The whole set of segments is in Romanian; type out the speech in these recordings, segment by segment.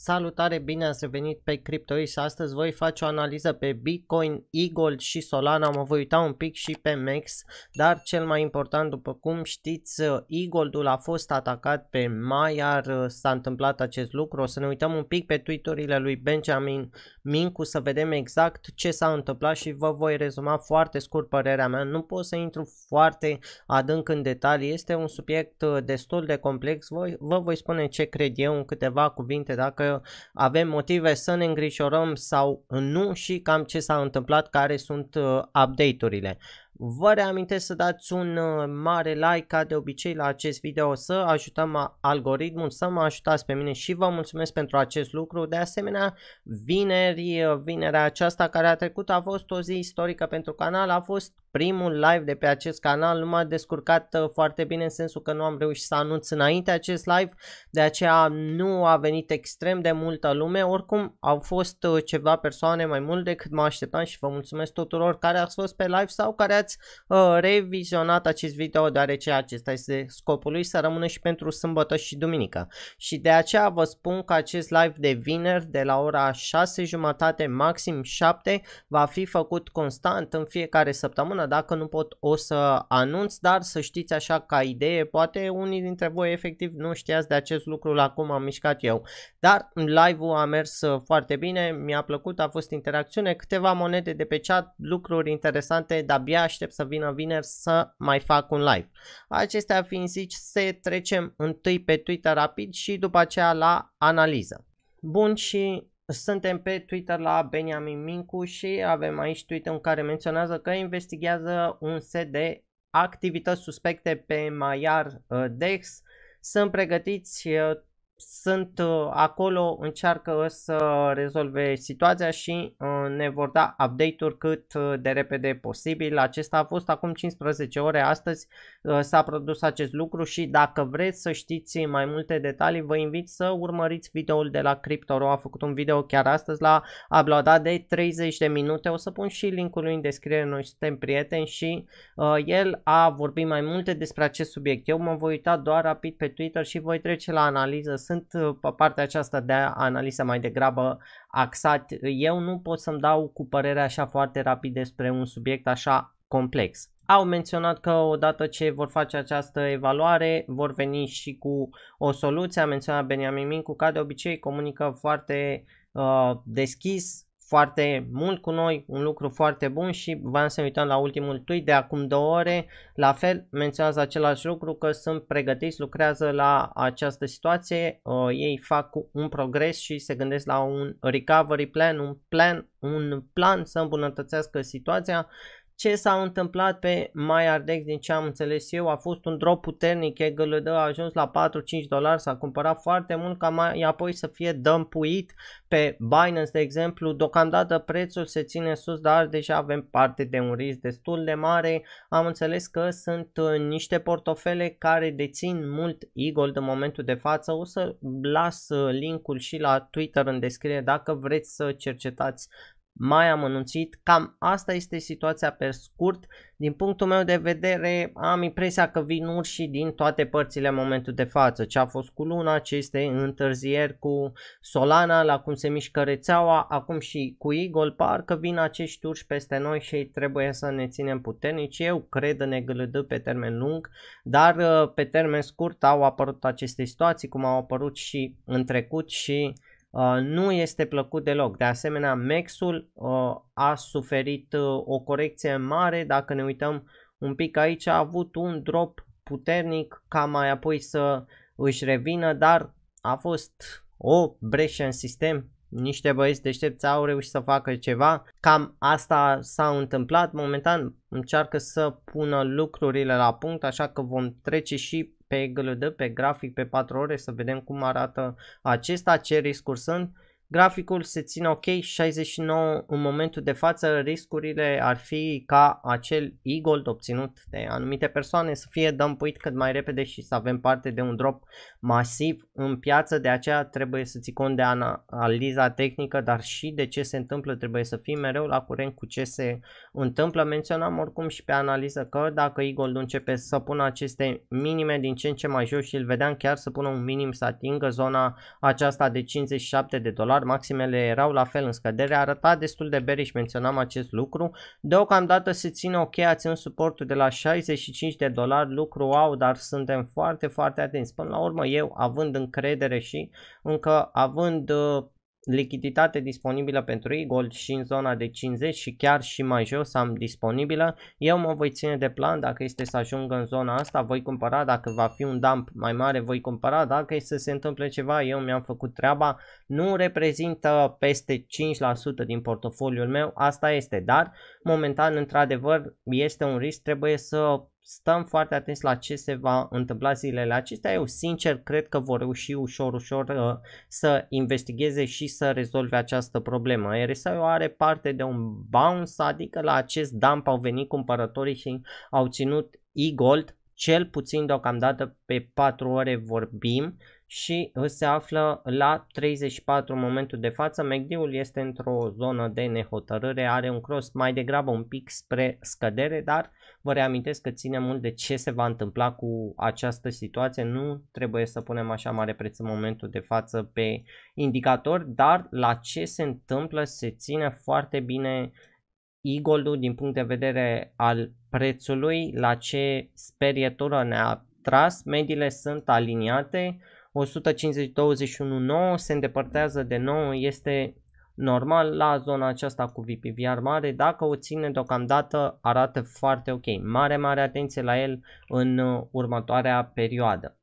Salutare, bine ați revenit pe CryptoIs. Astăzi voi face o analiză pe Bitcoin, Eagle și Solana. Mă voi uita un pic și pe MEX, dar cel mai important, după cum știți, Eagle-ul a fost atacat pe Maiar. S-a întâmplat acest lucru. O să ne uităm un pic pe tweet-urile lui Benjamin Mincu să vedem exact ce s-a întâmplat și vă voi rezuma foarte scurt părerea mea. Nu pot să intru foarte adânc în detalii. Este un subiect uh, destul de complex. Voi, vă voi spune ce cred eu în câteva cuvinte dacă avem motive să ne îngrijorăm sau nu și cam ce s-a întâmplat, care sunt uh, update-urile. Vă reamintesc să dați un uh, mare like ca de obicei la acest video, să ajutăm uh, algoritmul, să mă ajutați pe mine și vă mulțumesc pentru acest lucru. De asemenea, vineri, uh, vinerea aceasta care a trecut a fost o zi istorică pentru canal, a fost primul live de pe acest canal, nu m-a descurcat foarte bine în sensul că nu am reușit să anunț înainte acest live, de aceea nu a venit extrem de multă lume, oricum au fost ceva persoane mai mult decât mă așteptam și vă mulțumesc tuturor care ați fost pe live sau care ați ați uh, revizionat acest video deoarece acesta este scopul lui să rămână și pentru sâmbătă și duminică. Și de aceea vă spun că acest live de vineri de la ora 6 jumătate maxim 7 va fi făcut constant în fiecare săptămână, dacă nu pot o să anunț, dar să știți așa ca idee, poate unii dintre voi efectiv nu știați de acest lucru la cum am mișcat eu, dar live-ul a mers uh, foarte bine, mi-a plăcut, a fost interacțiune, câteva monede de pe chat, lucruri interesante, de-abia aștept să vină vineri să mai fac un live. Acestea fiind zici, să trecem întâi pe Twitter rapid și după aceea la analiză. Bun și suntem pe Twitter la Benjamin Mincu și avem aici Twitter în care menționează că investigează un set de activități suspecte pe Maiar uh, Dex. Sunt pregătiți uh, sunt uh, acolo, încearcă să rezolve situația și uh, ne vor da update-uri cât uh, de repede posibil. Acesta a fost acum 15 ore, astăzi s-a produs acest lucru și dacă vreți să știți mai multe detalii, vă invit să urmăriți videoul de la CryptoRo. A făcut un video chiar astăzi, la a de 30 de minute, o să pun și linkul lui în descriere, noi suntem prieteni și el a vorbit mai multe despre acest subiect. Eu mă voi uita doar rapid pe Twitter și voi trece la analiză sunt pe uh, partea aceasta de analiză mai degrabă axat. Eu nu pot să-mi dau cu părere așa foarte rapid despre un subiect așa complex. Au menționat că odată ce vor face această evaluare, vor veni și cu o soluție. A menționat Beniamin Mincu, ca de obicei comunică foarte uh, deschis, foarte mult cu noi, un lucru foarte bun și v-am să uităm la ultimul tweet de acum două ore, la fel menționează același lucru că sunt pregătiți, lucrează la această situație, uh, ei fac un progres și se gândesc la un recovery plan, un plan, un plan să îmbunătățească situația ce s-a întâmplat pe mai ardex din ce am înțeles eu a fost un drop puternic, EGLD a ajuns la 4-5 dolari, s-a cumpărat foarte mult ca mai apoi să fie dămpuit pe Binance de exemplu, deocamdată prețul se ține sus, dar deja avem parte de un risc destul de mare, am înțeles că sunt uh, niște portofele care dețin mult Eagle gold momentul de față, o să las uh, linkul și la Twitter în descriere dacă vreți să cercetați mai amănunțit. Cam asta este situația pe scurt. Din punctul meu de vedere am impresia că vin urși din toate părțile în momentul de față. Ce a fost cu Luna, ce este întârzieri cu Solana, la cum se mișcă rețeaua, acum și cu Eagle, parcă vin acești urși peste noi și trebuie să ne ținem puternici. Eu cred în EGLD pe termen lung, dar uh, pe termen scurt au apărut aceste situații, cum au apărut și în trecut și Uh, nu este plăcut deloc. De asemenea, Mexul uh, a suferit uh, o corecție mare, dacă ne uităm un pic aici, a avut un drop puternic ca mai apoi să își revină, dar a fost o breșă în sistem. Niște băieți deștepți au reușit să facă ceva. Cam asta s-a întâmplat. Momentan încearcă să pună lucrurile la punct, așa că vom trece și pe Glădă, pe grafic, pe 4 ore, să vedem cum arată acesta, ce riscuri sunt graficul se ține ok, 69 în momentul de față, riscurile ar fi ca acel e-gold obținut de anumite persoane să fie dumpuit cât mai repede și să avem parte de un drop masiv în piață, de aceea trebuie să ții cont de analiza tehnică, dar și de ce se întâmplă, trebuie să fii mereu la curent cu ce se întâmplă. Menționam oricum și pe analiză că dacă e-gold începe să pună aceste minime din ce în ce mai jos și îl vedeam chiar să pună un minim să atingă zona aceasta de 57 de dolari, dolar, maximele erau la fel în scădere, arăta destul de bearish, menționam acest lucru. Deocamdată se ține ok, a ținut suportul de la 65 de dolari, lucru wow, dar suntem foarte, foarte atenți. Până la urmă, eu având încredere și încă având uh, lichiditate disponibilă pentru Eagle și în zona de 50 și chiar și mai jos am disponibilă. Eu mă voi ține de plan dacă este să ajungă în zona asta, voi cumpăra, dacă va fi un dump mai mare voi cumpăra, dacă este să se întâmple ceva, eu mi-am făcut treaba, nu reprezintă peste 5% din portofoliul meu, asta este, dar momentan într-adevăr este un risc, trebuie să stăm foarte atenți la ce se va întâmpla zilele acestea. Eu sincer cred că vor reuși ușor, ușor uh, să investigheze și să rezolve această problemă. rsa are parte de un bounce, adică la acest dump au venit cumpărătorii și au ținut e-gold cel puțin deocamdată pe 4 ore vorbim și uh, se află la 34 în momentul de față. MACD-ul este într-o zonă de nehotărâre, are un cross mai degrabă un pic spre scădere, dar vă reamintesc că ține mult de ce se va întâmpla cu această situație. Nu trebuie să punem așa mare preț în momentul de față pe indicator, dar la ce se întâmplă se ține foarte bine eagle din punct de vedere al prețului, la ce sperietură ne-a tras, mediile sunt aliniate, 150 se îndepărtează de 9, este normal la zona aceasta cu VPVR mare, dacă o ține deocamdată arată foarte ok. Mare, mare atenție la el în uh, următoarea perioadă.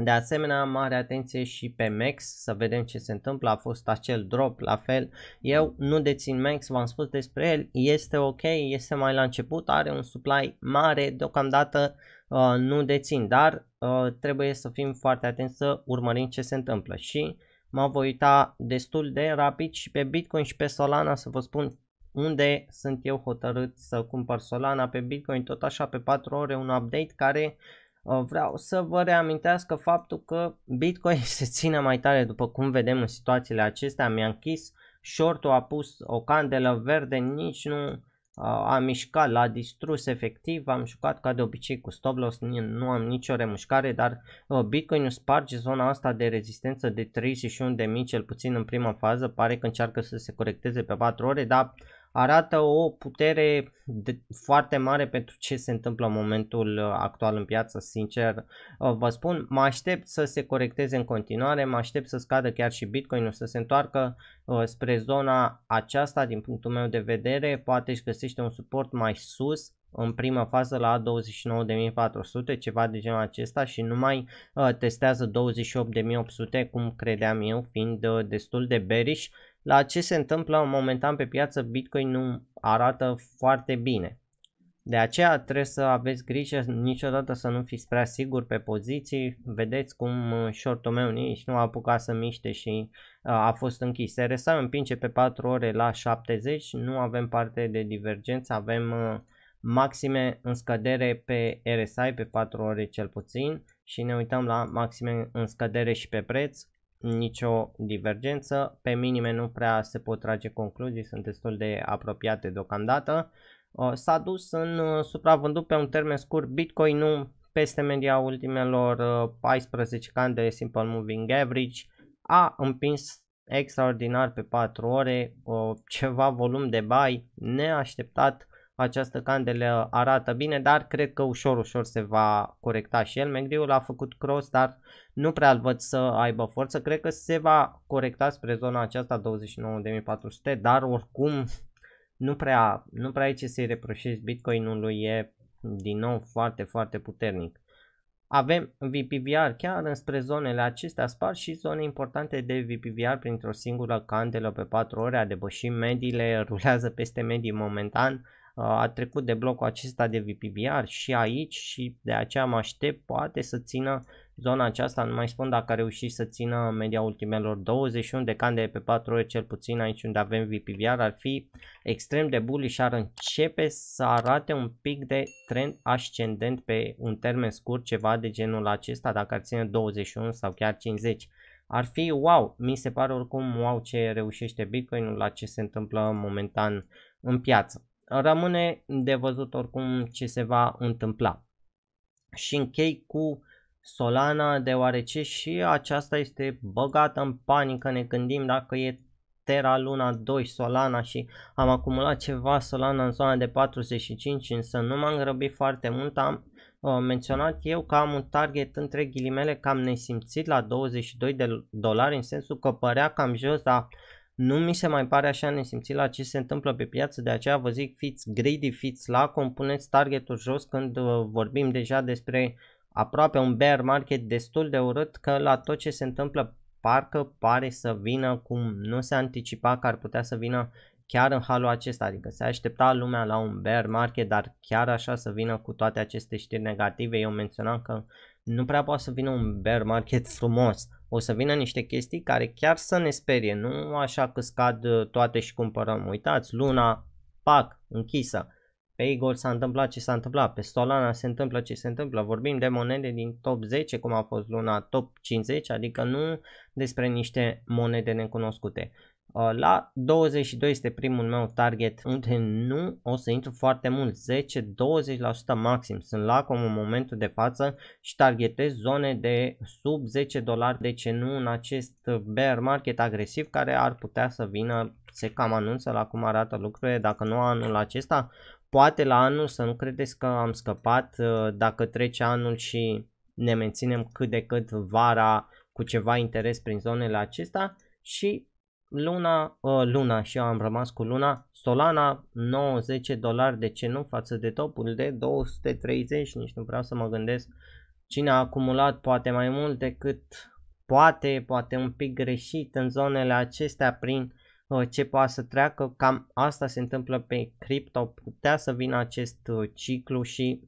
De asemenea, mare atenție și pe Max, să vedem ce se întâmplă, a fost acel drop, la fel, eu nu dețin Max, v-am spus despre el, este ok, este mai la început, are un supply mare, deocamdată uh, nu dețin, dar uh, trebuie să fim foarte atenți să urmărim ce se întâmplă și mă voi uita destul de rapid și pe Bitcoin și pe Solana să vă spun unde sunt eu hotărât să cumpăr Solana pe Bitcoin, tot așa pe 4 ore un update care uh, Uh, vreau să vă reamintească faptul că Bitcoin se ține mai tare după cum vedem în situațiile acestea. Mi-a închis short a pus o candelă verde, nici nu uh, a mișcat, l-a distrus efectiv, am jucat ca de obicei cu stop loss, nu am nicio remușcare, dar uh, Bitcoin sparge zona asta de rezistență de 31.000 de cel puțin în prima fază, pare că încearcă să se corecteze pe 4 ore, dar arată o putere de, foarte mare pentru ce se întâmplă în momentul uh, actual în piață, sincer uh, vă spun. Mă aștept să se corecteze în continuare, mă aștept să scadă chiar și Bitcoinul, să se întoarcă uh, spre zona aceasta din punctul meu de vedere, poate își găsește un suport mai sus, în prima fază la 29.400, ceva de genul acesta și nu mai uh, testează 28.800 cum credeam eu fiind uh, destul de bearish la ce se întâmplă momentan pe piață, Bitcoin nu arată foarte bine. De aceea trebuie să aveți grijă niciodată să nu fiți prea siguri pe poziții. Vedeți cum uh, shortul meu nici nu a apucat să miște și uh, a fost închis. RSA împinge pe 4 ore la 70, nu avem parte de divergență, avem uh, maxime în scădere pe RSI pe 4 ore cel puțin și ne uităm la maxime în scădere și pe preț nicio divergență, pe minime nu prea se pot trage concluzii, sunt destul de apropiate deocamdată. Uh, s-a dus în uh, supravândut pe un termen scurt bitcoin nu peste media ultimelor 14 uh, ani de Simple Moving Average, a împins extraordinar pe 4 ore, ceva volum de bai neașteptat această candelă arată bine, dar cred că ușor, ușor se va corecta și el. Megriul a făcut cross, dar nu prea l văd să aibă forță. Cred că se va corecta spre zona aceasta 29.400, dar oricum nu prea, nu prea e ce să-i reproșezi Bitcoinului, e din nou foarte, foarte puternic. Avem VPVR chiar înspre zonele acestea spar și zone importante de VPVR printr-o singură candelă pe 4 ore a depășit mediile, rulează peste medii momentan a trecut de blocul acesta de VPBR și aici și de aceea mă aștept poate să țină zona aceasta, nu mai spun dacă a reușit să țină media ultimelor 21 de candele pe 4 ore cel puțin aici unde avem VPBR ar fi extrem de bullish ar începe să arate un pic de trend ascendent pe un termen scurt ceva de genul acesta dacă ar ține 21 sau chiar 50 ar fi wow, mi se pare oricum wow ce reușește Bitcoinul la ce se întâmplă momentan în piață. Rămâne de văzut oricum ce se va întâmpla. Și închei cu Solana deoarece și aceasta este băgată în panică, ne gândim dacă e Terra Luna 2 Solana și am acumulat ceva Solana în zona de 45, însă nu m-am grăbit foarte mult, am uh, menționat eu că am un target între ghilimele cam nesimțit la 22 de dolari, în sensul că părea cam jos, dar nu mi se mai pare așa nesimțit la ce se întâmplă pe piață, de aceea vă zic fiți greedy, fiți la, compuneți targetul jos când uh, vorbim deja despre aproape un bear market destul de urât că la tot ce se întâmplă parcă pare să vină cum nu se anticipa că ar putea să vină chiar în halul acesta, adică se aștepta lumea la un bear market, dar chiar așa să vină cu toate aceste știri negative, eu menționam că nu prea poate să vină un bear market frumos, o să vină niște chestii care chiar să ne sperie, nu așa că scad uh, toate și cumpărăm. Uitați, luna, pac, închisă. Pe Igor s-a întâmplat ce s-a întâmplat, pe Solana se întâmplă ce se întâmplă. Vorbim de monede din top 10, cum a fost luna top 50, adică nu despre niște monede necunoscute. Uh, la 22 este primul meu target unde nu o să intru foarte mult, 10-20% maxim. Sunt la acum în momentul de față și targetez zone de sub 10 dolari, de ce nu în acest bear market agresiv care ar putea să vină, se cam anunță la cum arată lucrurile, dacă nu anul acesta, poate la anul să nu credeți că am scăpat, uh, dacă trece anul și ne menținem cât de cât vara cu ceva interes prin zonele acestea și Luna, uh, Luna și eu am rămas cu Luna, Solana 90 dolari, de ce nu, față de topul de 230, nici nu vreau să mă gândesc cine a acumulat poate mai mult decât poate, poate un pic greșit în zonele acestea prin uh, ce poate să treacă, cam asta se întâmplă pe cripto, putea să vină acest uh, ciclu și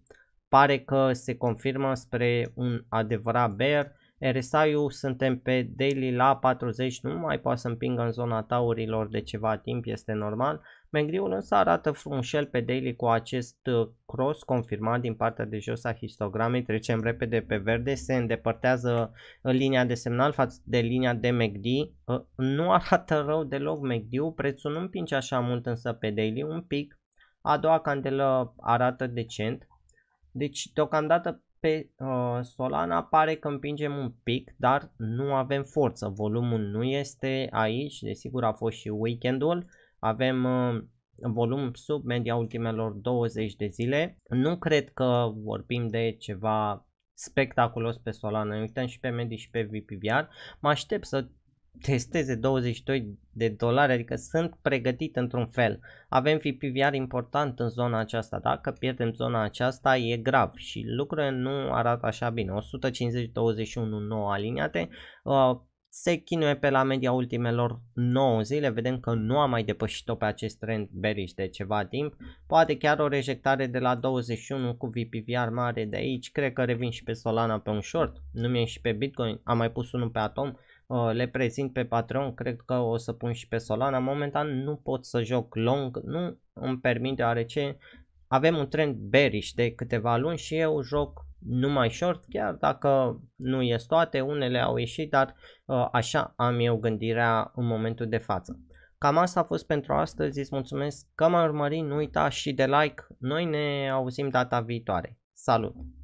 pare că se confirmă spre un adevărat bear, RSI-ul suntem pe daily la 40, nu mai poate să împingă în zona taurilor de ceva timp, este normal. Mengriul însă arată frumșel pe daily cu acest uh, cross confirmat din partea de jos a histogramei, trecem repede pe verde, se îndepărtează uh, linia de semnal față de linia de MACD, uh, nu arată rău deloc MACD-ul, prețul nu împinge așa mult însă pe daily, un pic, a doua candelă arată decent, deci deocamdată pe uh, Solana pare că împingem un pic, dar nu avem forță. Volumul nu este aici, desigur a fost și weekendul. Avem uh, volum sub media ultimelor 20 de zile. Nu cred că vorbim de ceva spectaculos pe Solana. Ne uităm și pe medii și pe VPVR. Mă aștept să testeze 22 de dolari, adică sunt pregătit într-un fel. Avem FIPVR important în zona aceasta, dacă pierdem zona aceasta e grav și lucrurile nu arată așa bine. 150-21 9 aliniate, uh, se chinuie pe la media ultimelor 9 zile, vedem că nu a mai depășit-o pe acest trend bearish de ceva timp, poate chiar o rejectare de la 21 cu VPVR mare de aici, cred că revin și pe Solana pe un short, nu mi-e și pe Bitcoin, am mai pus unul pe Atom, Uh, le prezint pe Patreon, cred că o să pun și pe Solana. Momentan nu pot să joc long, nu îmi permit deoarece avem un trend bearish de câteva luni și eu joc numai short, chiar dacă nu ies toate, unele au ieșit, dar uh, așa am eu gândirea în momentul de față. Cam asta a fost pentru astăzi, îți mulțumesc că m-ai urmărit, nu uita și de like, noi ne auzim data viitoare. Salut!